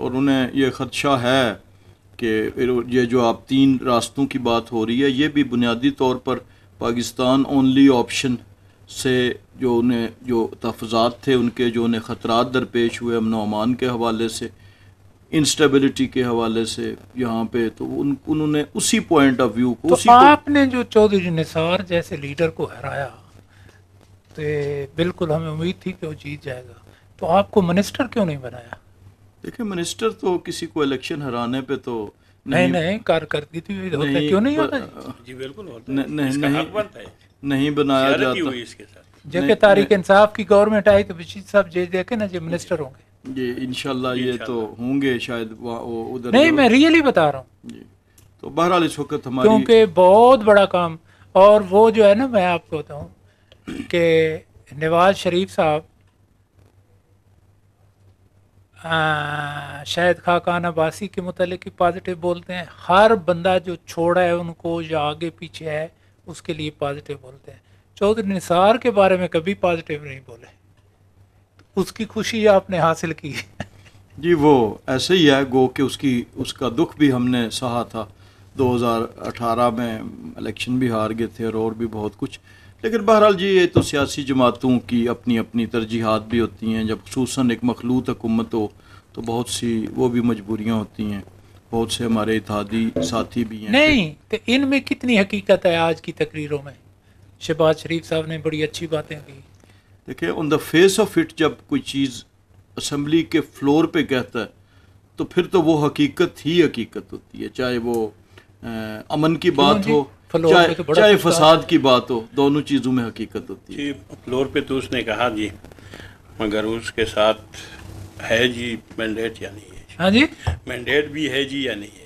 और उन्हें यह ख़दशा है कि ये जो आप तीन रास्तों की बात हो रही है ये भी बुनियादी तौर पर पाकिस्तान ओनली ऑप्शन से जो उन्हें जो तहफात थे उनके जो उन्हें ख़तरा दरपेश हुए अमन अमान के हवाले से इंस्टेबिलिटी के हवाले से यहाँ पे तो उन उन्होंने उसी पॉइंट ऑफ व्यू को तो उसी आपने जो चौधरी निसार जैसे लीडर को हराया तो बिल्कुल हमें उम्मीद थी कि वो जीत जाएगा तो आपको मिनिस्टर क्यों नहीं बनाया देखिए मिनिस्टर तो किसी को इलेक्शन हराने पे तो नहीं नहीं कारकर्दगी तो होता है क्यों नहीं होता जी बिल्कुल होता है नहीं नहीं बनाया जाता इसके साथ जबकि तारीख इंसाफ की गवर्नमेंट आई तो विशीद साहब जे देखे ना जी मिनिस्टर होंगे जी इनशाला ये तो होंगे शायद उधर नहीं मैं रियली बता रहा हूँ तो बहरहाल इस वक्त हमारे क्योंकि बहुत बड़ा काम और वो जो है ना मैं आपको बताऊँ कि नवाज शरीफ साहब शायद खाकान अब्बासी के मतलब ही पॉजिटिव बोलते हैं हर बंदा जो छोड़ा है उनको या आगे पीछे है उसके लिए पॉजिटिव बोलते हैं चौधरी निसार के बारे में कभी पॉजिटिव नहीं बोले तो उसकी खुशी आपने हासिल की जी वो ऐसे ही है गो कि उसकी उसका दुख भी हमने सहा था 2018 में इलेक्शन भी हार गए थे और, और भी बहुत कुछ लेकिन बहरहाल जी ये तो सियासी जमातों की अपनी अपनी तरजीहत भी होती हैं जब खूस एक मखलूत हुकूमत हो तो बहुत सी वो भी मजबूरियाँ होती हैं बहुत से हमारे इतिहादी साथी भी हैं नहीं तो इनमें कितनी हकीकत है आज की तकरीरों में शहबाज शरीफ साहब ने बड़ी अच्छी बातें की देखिए on the face of it जब कोई चीज़ असम्बली के फ्लोर पे कहता है तो फिर तो वो हकीकत ही हकीकत होती है चाहे वो आ, अमन की बात हो चाहे, तो चाहे फसाद की बात हो दोनों चीज़ों में हकीकत होती है फ्लोर पे तो उसने कहा जी मगर उसके साथ है जी मैंडेट या नहीं है हाँ जी मैंडेट भी है जी या नहीं है